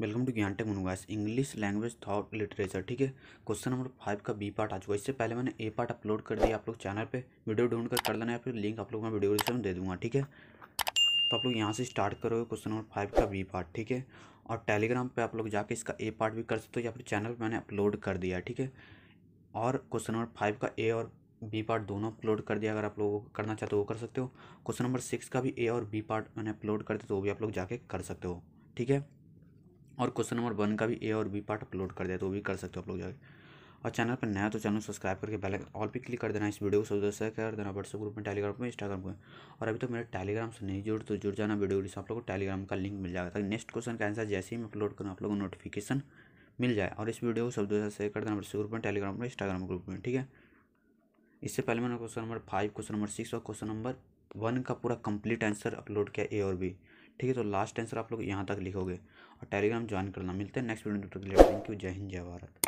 welcome to Gyan tech मनुगास English language thought literature ठीक है क्वेश्चन नंबर फाइव का बी पार्ट आ चुका है इससे पहले मैंने ए पार्ट अपलोड कर दिया आप लोग चैनल पे वीडियो ढूंढ कर कर लेना या फिर लिंक आप लोग मैं वीडियो डिस्क्रिप्शन दे दूंगा ठीक है तो आप लोग यहाँ से स्टार्ट करोगे क्वेश्चन नंबर फाइव का बी पार्ट ठीक है और टेलीग्राम पर आप लोग जाके इसका ए पार्ट भी कर सकते हो या फिर चैनल पर मैंने अपलोड कर दिया ठीक है और क्वेश्चन नंबर फाइव का ए और बी पार्ट दोनों अपलोड कर दिया अगर आप लोग करना चाहते हो तो वो कर सकते हो क्वेश्चन नंबर सिक्स का भी ए और बी पार्ट मैंने अपलोड कर दिया तो वो भी आप लोग जाके कर सकते हो ठीक है और क्वेश्चन नंबर वन का भी ए और बी पार्ट अपलोड कर दिया तो वो भी कर सकते हो आप लोग जाकर और चैनल पर नया तो चैनल सब्सक्राइब करके बेल ऑल पे क्लिक कर देना इस वीडियो को जो शेयर कर देना व्हाट्सएप ग्रुप में टेलीग्राम में इंस्टाग्राम में और अभी तो मेरे टेलीग्राम से नहीं जुड़ तो जुड़ जाना वीडियो से आप लोग को टेलीग्राम का लिंक मिल जाएगा ताकि नेक्स्ट क्वेश्चन का आंसर जैसे ही मैं अपलोड करूँ आप लोग को नोटिफिकेशन मिल जाए और इस वीडियो को सब दोस्तों शेयर कर देना व्हाट्सएप ग्रुप में टेलीग्राम में इंस्टाग्राम ग्रुप में ठीक है इससे पहले मैंने question number five question number six और क्वेश्चन नंबर वन का पूरा कंप्लीट आंसर अपलोड किया ए और बी ठीक है तो लास्ट आंसर आप लोग यहाँ तक लिखोगे और टेलीग्राम ज्वाइन करना मिलते हैं नेक्स्ट वीडियो में थैंक यू जय हिंद जय भारत